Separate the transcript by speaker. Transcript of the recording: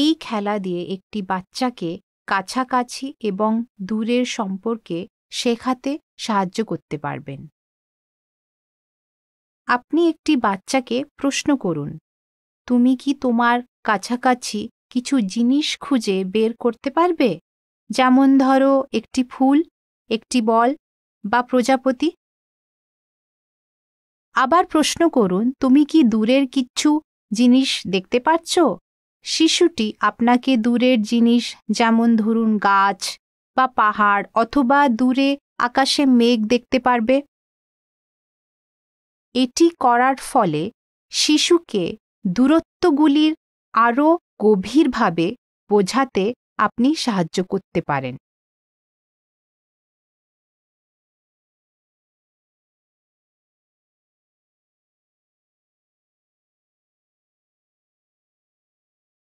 Speaker 1: এই খেলা দিয়ে একটি বাচ্চাকে কাছাকাছি এবং দূরের সম্পর্কে শেখাতে সাহায্য করতে পারবেন আপনি একটি বাচ্চাকে প্রশ্ন করুন তুমি কি তোমার কাছাকাছি কিছু জিনিস খুঁজে বের করতে পারবে যেমন ধরো একটি ফুল একটি বল বা প্রজাপতি আবার প্রশ্ন করুন তুমি কি দূরের কিছু জিনিস দেখতে পাচ্ছ শিশুটি আপনাকে দূরের জিনিস যেমন ধরুন গাছ বা পাহাড় অথবা দূরে আকাশে মেঘ দেখতে পারবে এটি করার ফলে শিশুকে দূরত্বগুলির আরও গভীরভাবে বোঝাতে আপনি
Speaker 2: সাহায্য করতে পারেন